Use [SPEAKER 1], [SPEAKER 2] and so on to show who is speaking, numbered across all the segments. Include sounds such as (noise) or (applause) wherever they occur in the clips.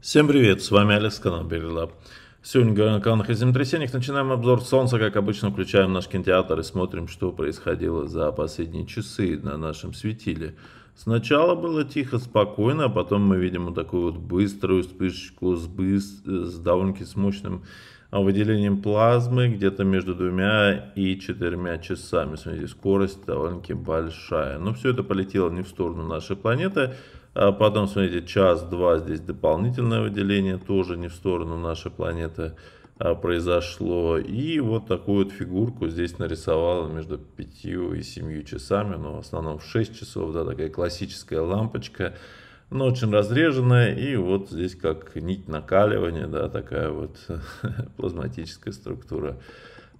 [SPEAKER 1] Всем привет, с вами Алекс, канал Берилаб. Сегодня говорим о каналах и землетрясениях. Начинаем обзор солнца, как обычно, включаем наш кинотеатр и смотрим, что происходило за последние часы на нашем светиле. Сначала было тихо, спокойно, а потом мы видим вот такую вот быструю вспышку с, быстр... с довольно-таки с мощным а, выделением плазмы где-то между двумя и четырьмя часами. Смотрите, скорость довольно-таки большая. Но все это полетело не в сторону нашей планеты, а потом, смотрите, час-два здесь дополнительное выделение, тоже не в сторону нашей планеты а, произошло. И вот такую вот фигурку здесь нарисовала между 5 и 7 часами, но ну, в основном в 6 часов, да, такая классическая лампочка, но очень разреженная. И вот здесь как нить накаливания, да, такая вот (laughs) плазматическая структура.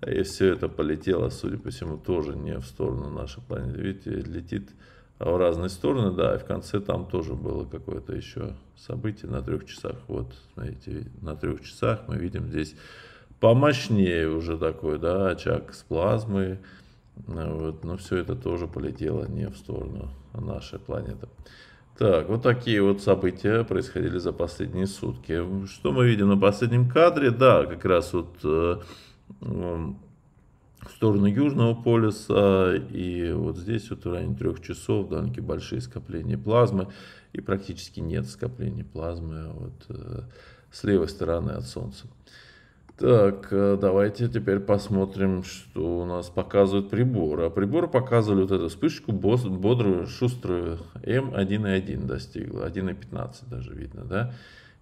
[SPEAKER 1] И все это полетело, судя по всему, тоже не в сторону нашей планеты. Видите, летит в разные стороны, да, и в конце там тоже было какое-то еще событие на трех часах. Вот, смотрите, на трех часах мы видим здесь помощнее уже такой, да, очаг с плазмы, ну вот, но все это тоже полетело не в сторону нашей планеты. Так, вот такие вот события происходили за последние сутки. Что мы видим на последнем кадре? Да, как раз вот э, в сторону Южного полюса, и вот здесь вот в районе трех часов довольно-таки большие скопления плазмы, и практически нет скопления плазмы вот, э, с левой стороны от Солнца. Так, э, давайте теперь посмотрим, что у нас показывают приборы. А приборы показывали вот эту вспышку бодрую, шуструю. М1,1 достигла, 1,15 даже видно, да?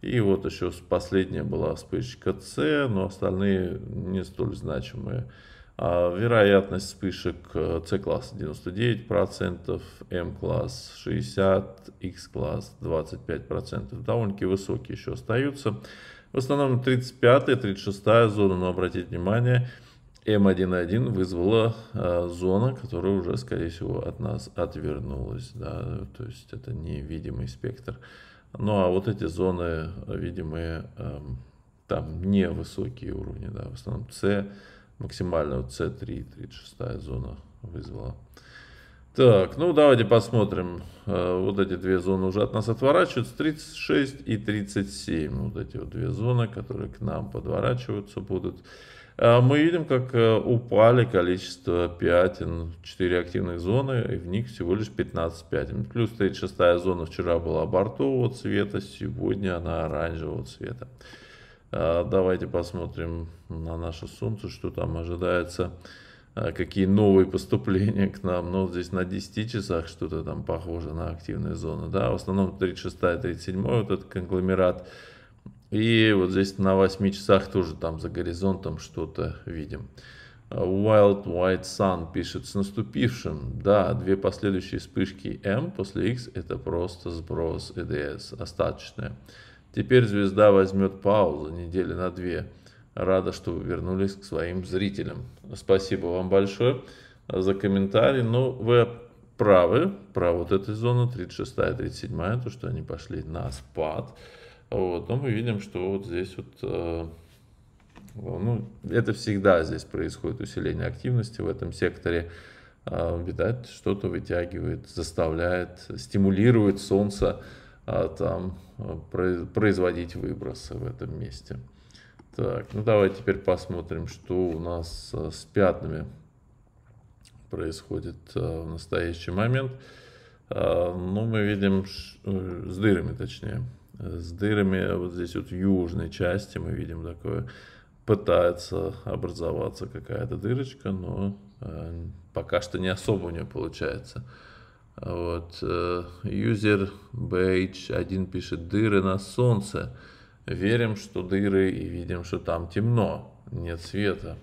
[SPEAKER 1] И вот еще последняя была вспышка С, но остальные не столь значимые. А, вероятность вспышек C класс 99%, M класс 60%, X-класс 25%. Довольно-таки высокие еще остаются. В основном 35-36 зона, но обратите внимание, М1.1 вызвала э, зона, которая уже, скорее всего, от нас отвернулась. Да? То есть это невидимый спектр. Ну а вот эти зоны, видимые, э, эм, там невысокие уровни, да, в основном С, Максимально C С3, 36 зона вызвала. Так, ну давайте посмотрим. Э, вот эти две зоны уже от нас отворачиваются. 36 и 37. Вот эти вот две зоны, которые к нам подворачиваются будут. А мы видим, как э, упали количество пятен. 4 активных зоны, и в них всего лишь 15 пятен. Плюс 36 зона вчера была бордового цвета, сегодня она оранжевого цвета. А, давайте посмотрим на наше солнце, что там ожидается, а, какие новые поступления к нам. Ну, здесь на 10 часах что-то там похоже на активные зоны. Да? В основном 36-37 вот этот конгломерат. И вот здесь на 8 часах тоже там за горизонтом что-то видим. А, Wild White Sun пишет с наступившим. Да, две последующие вспышки M после X это просто сброс EDS, остаточная. Теперь звезда возьмет паузу недели на две. Рада, что вы вернулись к своим зрителям. Спасибо вам большое за комментарий. Ну, вы правы, про вот этой зоны 36-37, то, что они пошли на спад. Вот, но мы видим, что вот здесь вот, э, ну, это всегда здесь происходит усиление активности в этом секторе. Э, видать, что-то вытягивает, заставляет, стимулирует солнце а, там э, производить выбросы в этом месте. Так, ну давайте теперь посмотрим, что у нас э, с пятнами происходит э, в настоящий момент. А, ну, мы видим с дырами, точнее, с дырами вот здесь вот в южной части мы видим такое, пытается образоваться какая-то дырочка, но пока что не особо у нее получается. Вот. User э, Beige один пишет дыры на солнце. Верим, что дыры и видим, что там темно, нет света.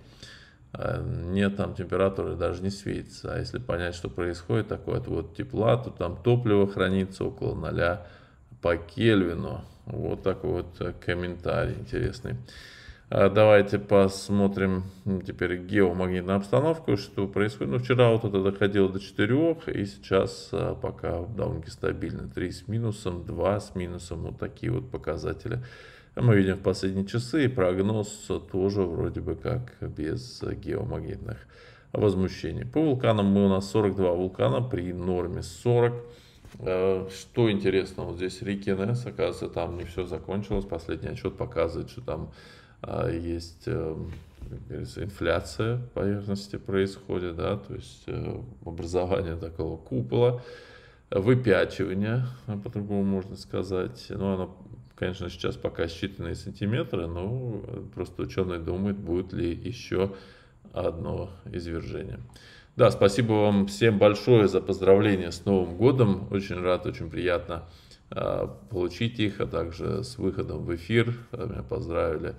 [SPEAKER 1] Э, нет там температуры, даже не светится. А если понять, что происходит, такой вот тепла, то там топливо хранится около 0 по Кельвину. Вот такой вот э, комментарий интересный. А, давайте посмотрим теперь геомагнитную обстановку, что происходит. Ну, вчера вот это доходило до 4, и сейчас а, пока довольно-таки стабильно. 3 с минусом, 2 с минусом, вот такие вот показатели. Мы видим в последние часы, и прогноз тоже вроде бы как без геомагнитных возмущений. По вулканам мы у нас 42 вулкана при норме 40. А, что интересно, вот здесь Рикенес, оказывается, там не все закончилось. Последний отчет показывает, что там а, есть эм, как говорится, инфляция поверхности происходит, да, то есть э, образование такого купола, выпячивание, по-другому можно сказать. Ну, оно, конечно, сейчас пока считанные сантиметры, но просто ученые думают, будет ли еще одно извержение. Да, спасибо вам всем большое за поздравления с Новым годом. Очень рад, очень приятно а, получить их, а также с выходом в эфир. Меня поздравили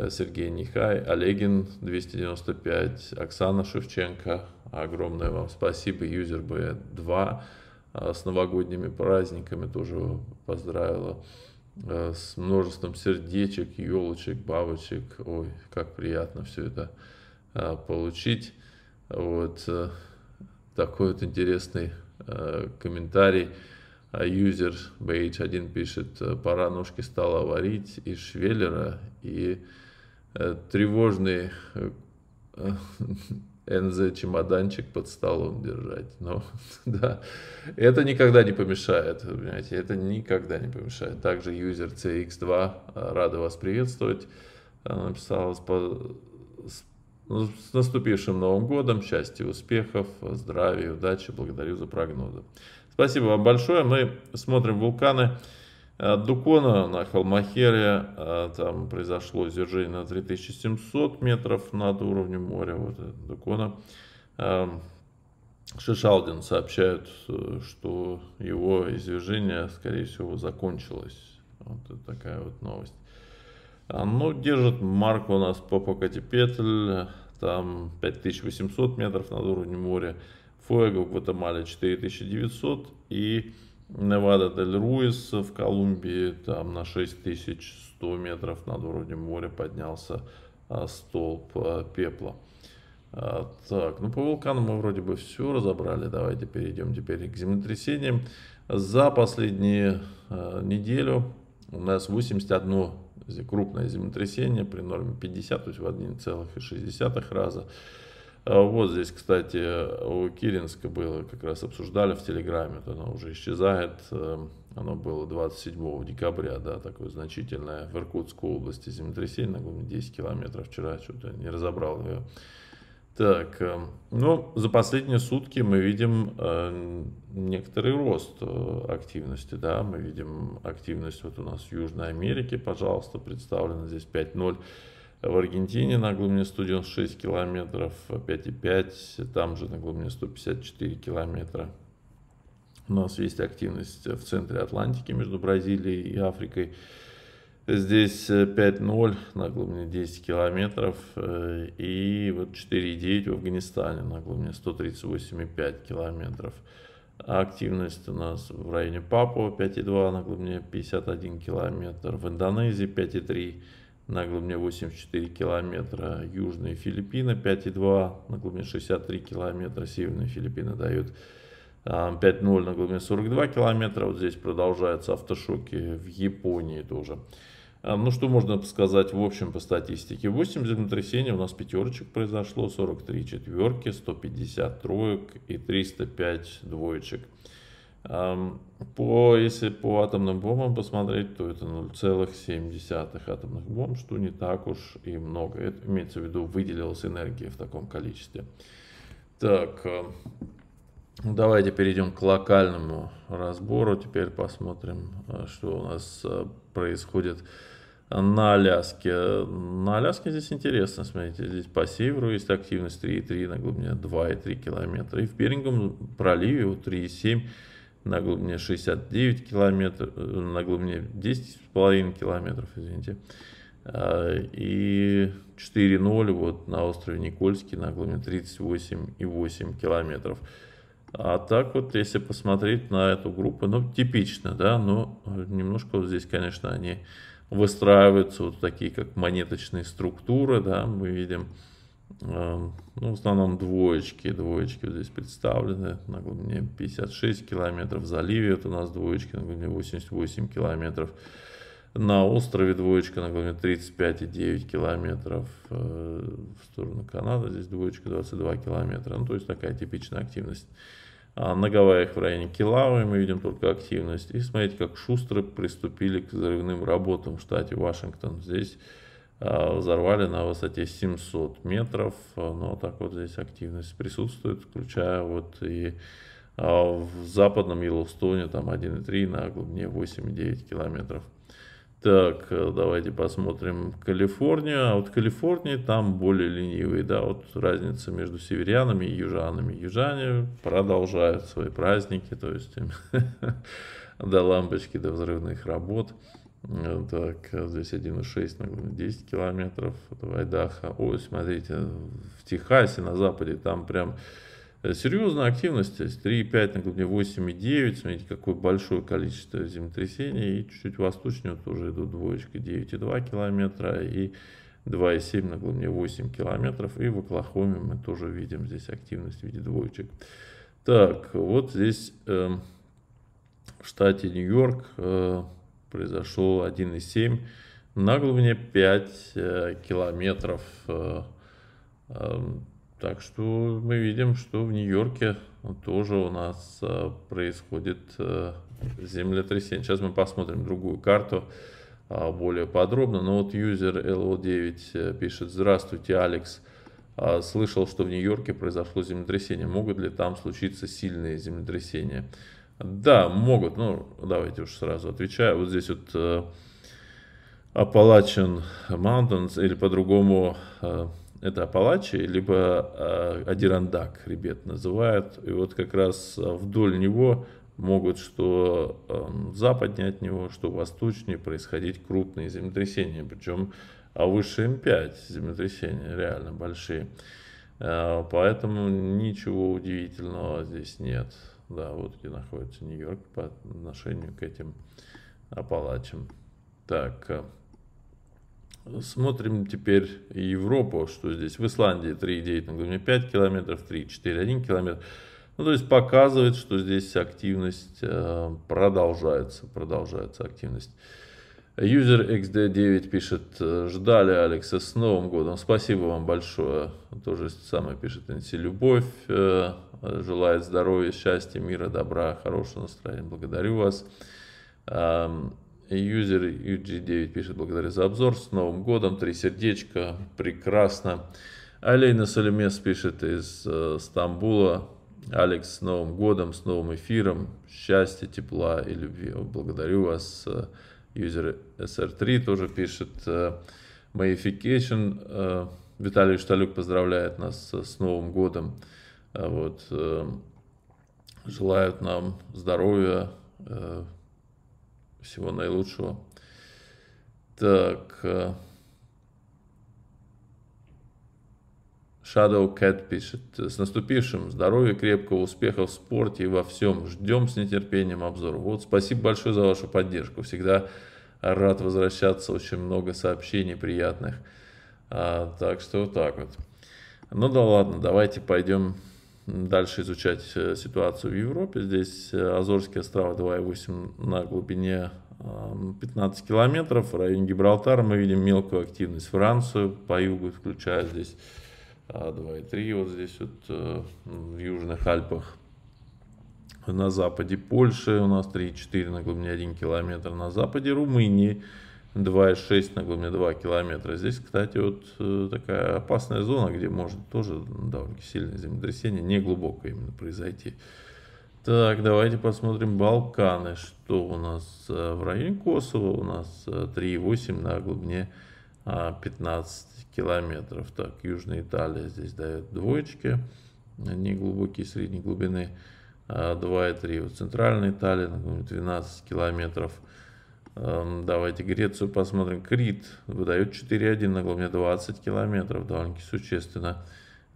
[SPEAKER 1] Э, Сергей Нихай, Олегин 295, Оксана Шевченко, огромное вам спасибо, юзер Б 2 э, с новогодними праздниками тоже поздравила, э, с множеством сердечек, елочек, бабочек, ой, как приятно все это получить, вот такой вот интересный комментарий, а юзер BH1 пишет, пора ножки стала варить из швеллера и Э, тревожный э, (laughs) НЗ-чемоданчик под столом держать. Но ну, (laughs) да, это никогда не помешает, понимаете, это никогда не помешает. Также юзер CX2, э, рада вас приветствовать, написала с, с... Ну, с наступившим Новым Годом, счастья, успехов, здравия, удачи, благодарю за прогнозы. Спасибо вам большое, мы смотрим вулканы. От Дукона на Холмахере а, там произошло извержение на 3700 метров над уровнем моря. Вот Дукона. А, Шишалдин сообщает, э, что его извержение, скорее всего, закончилось. Вот такая вот новость. А, ну, держит марку у нас по Покатепетль, там 5800 метров над уровнем моря. Фуэго в Гватемале 4900 и Невада Дель Руис в Колумбии, там на 6100 метров над уровнем моря поднялся а, столб а, пепла. А, так, ну по вулканам мы вроде бы все разобрали, давайте перейдем теперь к землетрясениям. За последнюю а, неделю у нас 81 крупное землетрясение при норме 50, то есть в 1,6 раза. А вот здесь, кстати, у Киринска было, как раз обсуждали в Телеграме, оно уже исчезает. Эм, оно было 27 декабря, да, такое значительное в Иркутской области землетрясение, на глубине 10 километров. Вчера что-то не разобрал ее. Так, эм, ну, за последние сутки мы видим э, некоторый рост э, активности, да, мы видим активность вот у нас в Южной Америке, пожалуйста, представлено здесь 5.0 в Аргентине на глубине 196 километров, 5,5, там же на глубине 154 километра. У нас есть активность в центре Атлантики между Бразилией и Африкой. Здесь 5.0 на глубине 10 километров э, и вот 4.9 в Афганистане на глубине 138,5 километров. Активность у нас в районе Папуа 5.2 на глубине 51 километр, в Индонезии 5.3 на глубине 84 километра южные Филиппины 5,2, на глубине 63 километра северные Филиппины дают 5,0 а, на глубине 42 километра, вот здесь продолжаются автошоки в Японии тоже. А, ну что можно сказать в общем по статистике? 8 землетрясений у нас пятерочек произошло, 43 четверки, 150 троек и 305 двоечек. По, если по атомным бомбам посмотреть, то это 0,7 атомных бомб, что не так уж и много. Это имеется в виду, выделилась энергия в таком количестве. Так, давайте перейдем к локальному разбору. Теперь посмотрим, а, что у нас а, происходит на Аляске. На Аляске здесь интересно, смотрите, здесь по северу есть активность 3,3 на глубине 2,3 километра. И в Берингом проливе 3,7 километра на глубине 69 километров, э, на глубине 10,5 километров, извините. А, и 4,0 вот на острове Никольский на глубине 38,8 километров. А так вот, если посмотреть на эту группу, ну, типично, да, но немножко вот здесь, конечно, они выстраиваются вот такие, как монеточные структуры, да, мы видим, Эм, ну, в основном двоечки, двоечки вот здесь представлены на глубине 56 километров, в заливе это у нас двоечки на глубине 88 километров, на острове двоечка на глубине 35,9 километров, э, в сторону Канады здесь двоечка 22 километра, ну то есть такая типичная активность. А на Гавайях в районе Килауи мы видим только активность. И смотрите, как шустро приступили к взрывным работам в штате Вашингтон. Здесь а, взорвали на высоте 700 метров. Но так вот здесь активность присутствует, включая вот и а, в западном Йеллоустоне там 1,3 на глубине 8,9 километров. Так, э, давайте посмотрим Калифорнию. А вот в Калифорнии там более ленивые, да, вот разница между северянами и южанами. Южане продолжают свои праздники, то есть (laughs) до лампочки, до взрывных работ. Э, так, э, здесь 1,6, 10 ну, километров. Это Вайдаха. Ой, смотрите, в Техасе на западе там прям э, серьезная активность. 3,5 на глубине 8,9. Смотрите, какое большое количество землетрясений. И чуть-чуть восточнее вот тоже идут двоечка 9,2 километра и 2,7 на глубине 8 километров. И в Оклахоме мы тоже видим здесь активность в виде двоечек. Так, вот здесь э, в штате Нью-Йорк э, произошло 1,7 на глубине 5 э, километров. Э, эм, так что мы видим, что в Нью-Йорке тоже у нас э, происходит землетрясение. Сейчас мы посмотрим другую карту более подробно. Но вот юзер LO9 пишет «Здравствуйте, Алекс». Слышал, что в Нью-Йорке произошло землетрясение. Могут ли там случиться сильные землетрясения? Да, могут. Ну, давайте уж сразу отвечаю. Вот здесь вот э, Appalachian Mountains, или по-другому э, это Апалачи, либо Адирандак э, хребет называют. И вот как раз э, вдоль него могут что западнее от него, что восточнее происходить крупные землетрясения. Причем а выше М5 землетрясения реально большие. Поэтому ничего удивительного здесь нет да, вот где находится Нью-Йорк по отношению к этим Апалачам. Так, э, смотрим теперь Европу, что здесь в Исландии 3,9 на глубине 5 километров, 3,4, 1 километр. Ну, то есть показывает, что здесь активность э, продолжается, продолжается активность. User XD9 пишет, ждали Алекса с Новым годом, спасибо вам большое. Тоже самое пишет NC Любовь. Э, Э, желает здоровья, счастья, мира, добра, хорошего настроения. Благодарю вас. Юзер UG9 пишет, благодарю за обзор. С Новым годом, три сердечка, прекрасно. Алейна Салимес пишет из э, Стамбула. Алекс, с Новым годом, с новым эфиром, счастья, тепла и любви. Благодарю вас. Э, юзер SR3 тоже пишет. Э, Виталий Шталюк поздравляет нас с Новым годом. А вот. Э, желают нам здоровья, э, всего наилучшего. Так. Э, Shadow Cat пишет. С наступившим здоровья, крепкого успеха в спорте и во всем. Ждем с нетерпением обзор. Вот, спасибо большое за вашу поддержку. Всегда рад возвращаться. Очень много сообщений приятных. А, так что вот так вот. Ну да ладно, давайте пойдем дальше изучать э, ситуацию в Европе. Здесь э, Азорские острова 2,8 на глубине 15 километров. В районе Гибралтара мы видим мелкую активность. Францию по югу, включая здесь 2,3, э, вот здесь вот в Южных Альпах. На западе Польши у нас 3,4 на глубине 1 километр. На западе Румынии 2,6 на глубине 2 километра. Здесь, кстати, вот э, такая опасная зона, где может тоже довольно сильное землетрясение, не глубокое именно произойти. Так, давайте посмотрим Балканы. Что у нас э, в районе Косово? У нас 3,8 э, на глубине 15 а, километров. Так, Южная Италия здесь дает двоечки, неглубокие средней глубины 2,3. А, вот Центральная Италия на глубине 12 километров. Эм, давайте Грецию посмотрим. Крит выдает 4,1 на глубине 20 километров. Довольно-таки существенно.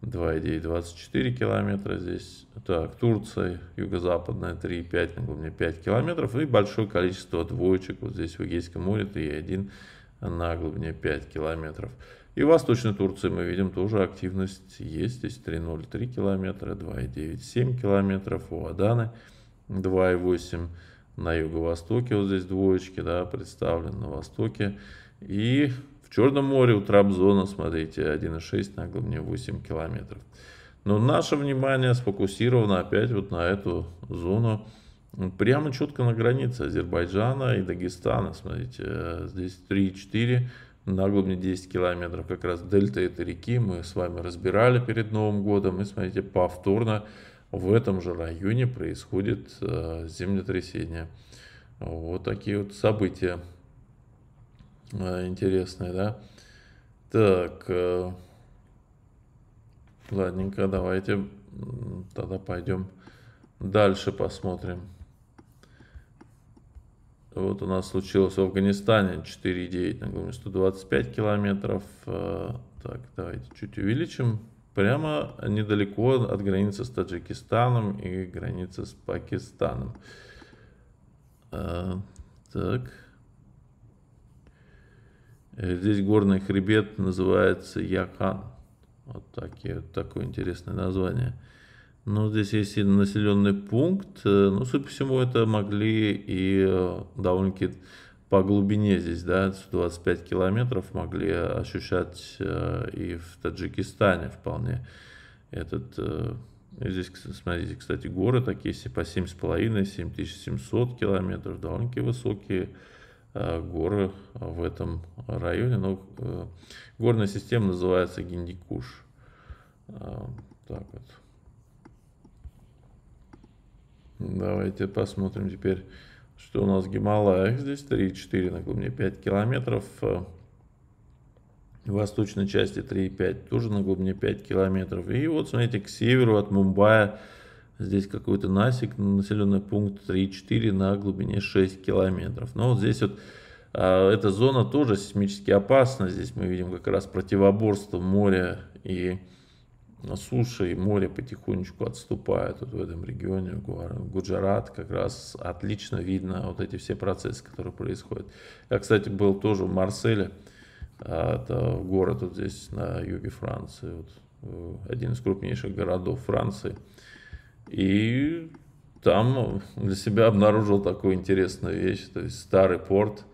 [SPEAKER 1] 2,9, 24 километра здесь. Так, Турция, юго-западная, 3,5 на глубине 5 километров. И большое количество двоечек вот здесь в Эгейском море, 3,1 на глубине 5 километров. И в Восточной Турции мы видим тоже активность есть. Здесь 3,03 километра, 2,97 километров. У Аданы 2,8 километра на юго-востоке, вот здесь двоечки, да, представлены на востоке. И в Черном море у Трабзона, смотрите, 1,6 на глубине 8 километров. Но наше внимание сфокусировано опять вот на эту зону, прямо четко на границе Азербайджана и Дагестана. Смотрите, э, здесь 3,4 на глубине 10 километров, как раз дельта этой реки мы с вами разбирали перед Новым годом. И смотрите, повторно в этом же районе происходит э, землетрясение. Вот такие вот события э, интересные, да. Так, э, ладненько, давайте тогда пойдем дальше посмотрим. Вот у нас случилось в Афганистане 4,9 на глубине 125 километров. Так, давайте чуть увеличим прямо недалеко от границы с Таджикистаном и границы с Пакистаном. А, так. Э, здесь горный хребет называется Яхан. Вот, такие, такое интересное название. Но здесь есть и населенный пункт. Э, ну, судя по всему, это могли и э, довольно-таки по глубине здесь, да, 125 километров могли ощущать э, и в Таджикистане вполне этот... Э, здесь, смотрите, кстати, горы такие по 7,5-7700 километров, довольно-таки высокие э, горы в этом районе. Но ну, э, горная система называется Гиндикуш. Э, так вот. Давайте посмотрим теперь что у нас в Гималаях? Здесь 3,4 на глубине 5 километров. Э, в восточной части 3,5 тоже на глубине 5 километров. И вот, смотрите, к северу от Мумбаи здесь какой-то насик, населенный пункт 3,4 на глубине 6 километров. Но вот здесь вот э, эта зона тоже сейсмически опасна. Здесь мы видим как раз противоборство моря и на суше и море потихонечку отступает вот в этом регионе, Гуджарат, как раз отлично видно вот эти все процессы, которые происходят. Я, кстати, был тоже в Марселе, а, это город вот здесь на юге Франции, вот, э, один из крупнейших городов Франции. И там для себя обнаружил такую интересную вещь, то есть старый порт,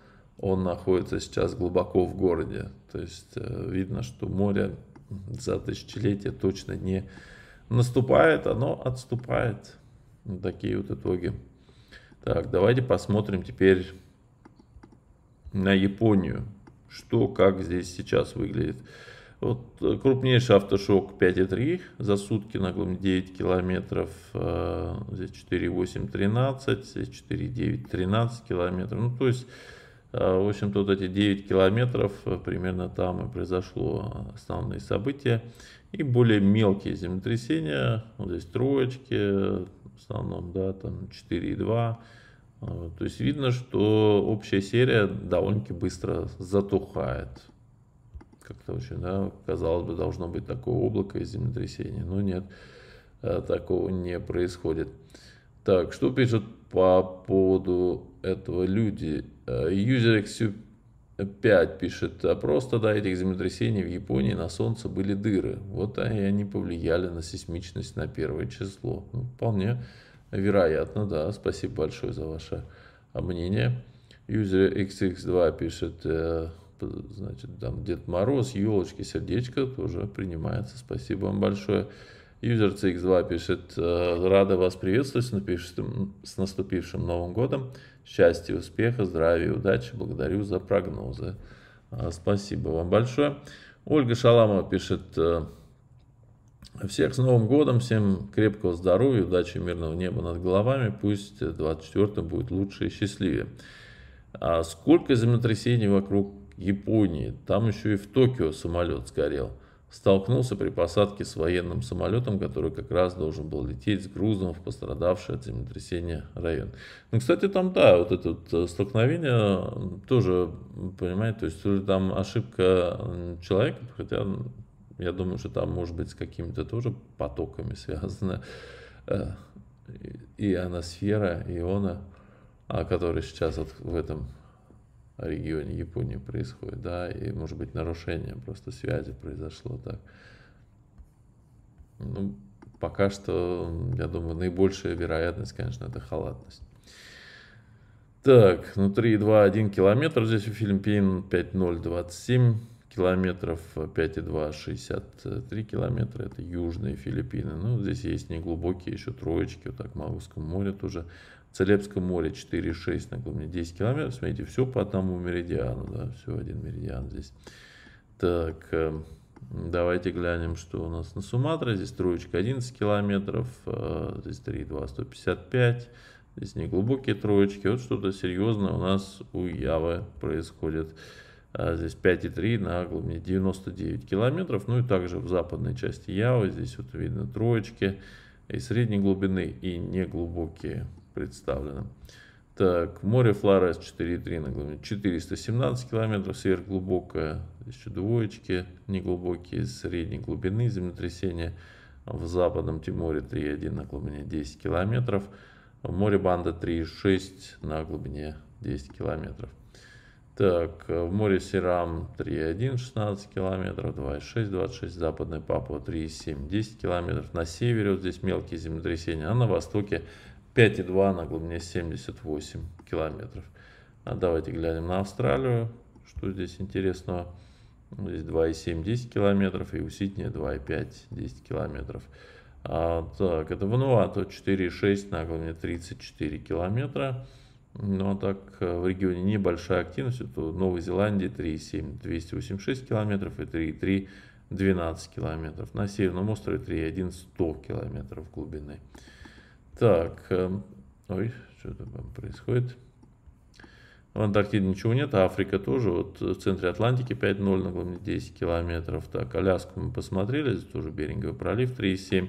[SPEAKER 1] он находится сейчас глубоко в городе, то есть э, видно, что море за тысячелетие точно не наступает, оно отступает. Вот такие вот итоги. Так, давайте посмотрим теперь на Японию. Что, как здесь сейчас выглядит. Вот э, крупнейший автошок 5,3 за сутки на глубине 9 километров, э, здесь 4,8, 13, здесь 4,9, 13 километров. Ну, то есть Э, в общем тут эти 9 километров, э, примерно там и произошло основные события. И более мелкие землетрясения, вот здесь троечки, в основном, да, там 4,2. Э, то есть видно, что общая серия довольно-таки быстро затухает. Как-то очень, да, казалось бы, должно быть такое облако из землетрясения, но нет, такого не происходит. Так, что пишут по поводу этого люди? Э, User XU5 пишет, а просто тогда этих землетрясений в Японии на Солнце были дыры. Вот и они повлияли на сейсмичность на первое число. Ну, вполне вероятно, да. Спасибо большое за ваше мнение. User XX2 пишет, э, значит, там Дед Мороз, елочки, сердечко тоже принимается. Спасибо вам большое. Юзер CX2 пишет, «Э, рада вас приветствовать с наступившим Новым годом. Счастья, успеха, здравия, удачи. Благодарю за прогнозы. Э, спасибо вам большое. Ольга Шаламова пишет, «Э, всех с Новым годом, всем крепкого здоровья, удачи, мирного неба над головами. Пусть 24 будет лучше и счастливее. А сколько землетрясений вокруг Японии? Там еще и в Токио самолет сгорел столкнулся при посадке с военным самолетом, который как раз должен был лететь с грузом в пострадавший от землетрясения район. Ну, кстати, там, да, вот это вот э, столкновение тоже, понимаете, то есть то ли там ошибка человека, хотя я думаю, что там может быть с какими-то тоже потоками связано э, и аносфера, и иона, который сейчас вот в этом регионе Японии происходит, да, и, может быть, нарушение просто связи произошло так. Ну, пока что, я думаю, наибольшая вероятность, конечно, это халатность. Так, ну 3,2,1 километр, здесь у Филиппин 5,027 километров, 5,263 километра, это южные Филиппины. Ну, здесь есть неглубокие еще троечки, вот так Магусском море тоже Целебское море 4,6 на глубине 10 километров. Смотрите, все по одному меридиану, да, все один меридиан здесь. Так, эм, давайте глянем, что у нас на Суматра. Здесь троечка 11 километров, э, здесь 3,2, 155. Здесь неглубокие троечки. Вот что-то серьезное у нас у Явы происходит. А здесь 5,3 на глубине 99 километров. Ну и также в западной части Явы. Здесь вот видно троечки и средней глубины, и неглубокие представлено. Так, море Флорес 4,3 на глубине 417 километров, сверхглубокое, еще двоечки неглубокие, средней глубины землетрясения в западном Тиморе 3,1 на глубине 10 километров, в море Банда 3,6 на глубине 10 километров. Так, в море Сирам 3,1, 16 километров, 2,6, 26, западный Папуа 3,7, 10 километров. На севере вот здесь мелкие землетрясения, а на востоке 5,2 на глубине 78 километров. А давайте глянем на Австралию. Что здесь интересного? Здесь 2,7 10 километров и уситнее 2,5 10 километров. А, так, это Вануату 4,6 на глубине 34 километра. Но ну, а так э, в регионе небольшая активность. Это Новой Зеландии 3,7 286 километров и 3,3 12 километров. На Северном острове 3,1 100 километров глубины. Так, эм, ой, что там происходит. В Антарктиде ничего нет, а Африка тоже. Вот в центре Атлантики 5.0 на глубине 10 километров. Так, Аляску мы посмотрели, здесь тоже Беринговый пролив 3.7.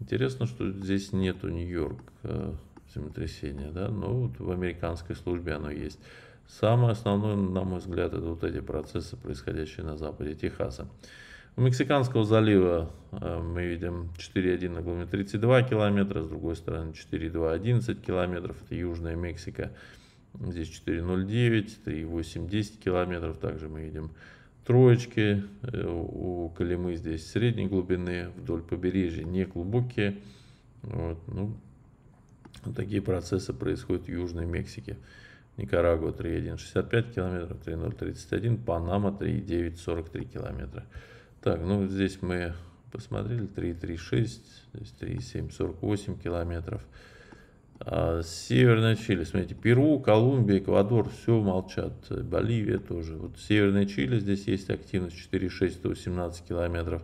[SPEAKER 1] Интересно, что здесь нету Нью-Йорк э, землетрясения, да, но ну, вот в американской службе оно есть. Самое основное, на мой взгляд, это вот эти процессы, происходящие на западе Техаса. У Мексиканского залива э, мы видим 4,1 на глубине 32 километра, с другой стороны 4,2 11 километров, это Южная Мексика. Здесь 4,09, 3,8 10 километров, также мы видим троечки э, у Калимы здесь средней глубины, вдоль побережья не глубокие. Вот, ну, такие процессы происходят в Южной Мексике. Никарагуа 3,165 километра, 3,031, Панама 3,943 километра. Так, ну здесь мы посмотрели 3,36, здесь 3,7, 48 километров. А Северная Чили, смотрите, Перу, Колумбия, Эквадор, все молчат, Боливия тоже. Вот Северная Чили здесь есть активность 4,6, 118 километров.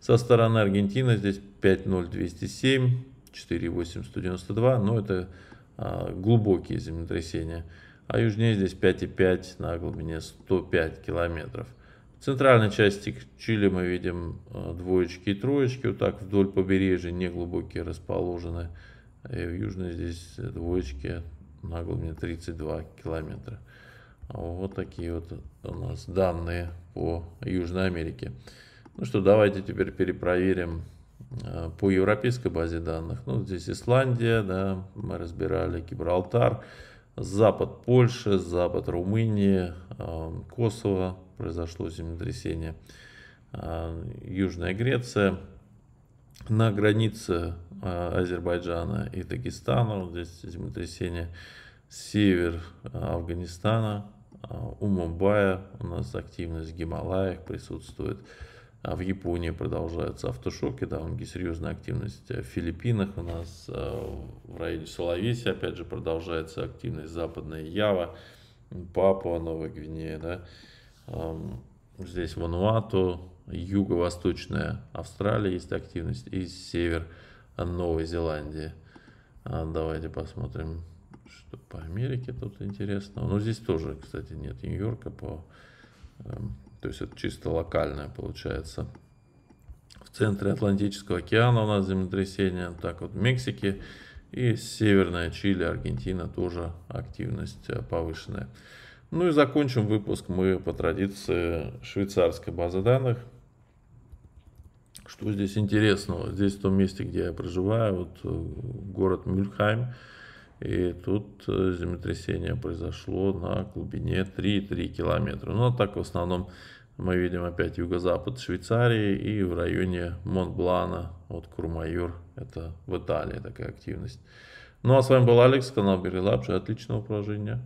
[SPEAKER 1] Со стороны Аргентины здесь 5,0207, 4,892, но это а, глубокие землетрясения. А южнее здесь 5,5 на глубине 105 километров. В центральной части Чили мы видим э, двоечки и троечки, вот так вдоль побережья неглубокие расположены. И в южной здесь двоечки на глубине 32 километра. Вот такие вот у нас данные по Южной Америке. Ну что, давайте теперь перепроверим э, по европейской базе данных. Ну, здесь Исландия, да, мы разбирали Гибралтар. Запад Польши, запад Румынии, э, Косово произошло землетрясение, э, Южная Греция. На границе э, Азербайджана и Дагестана, вот здесь землетрясение, север Афганистана, у Мумбаи у нас активность в Гималаях присутствует. А в Японии продолжаются автошоки, да, у них серьезная активность. В Филиппинах у нас э, в районе Соловеси, опять же, продолжается активность. Западная Ява, Папуа, Новая Гвинея, да. Здесь Вануату, юго-восточная Австралия есть активность и север Новой Зеландии. А, давайте посмотрим, что по Америке тут интересного. Ну, здесь тоже, кстати, нет Нью-Йорка по эм, то есть это чисто локальное получается. В центре Атлантического океана у нас землетрясение. Так вот в Мексике. И Северная Чили, Аргентина тоже активность э, повышенная. Ну и закончим выпуск мы по традиции швейцарской базы данных. Что здесь интересного? Здесь в том месте, где я проживаю, вот э, город Мюльхайм, и тут э, землетрясение произошло на глубине 3,3 километра. Ну а так в основном мы видим опять юго-запад Швейцарии и в районе Монблана вот Курмайор, это в Италии такая активность. Ну а с вами был Алекс, канал Берилапши, отличного упражнения.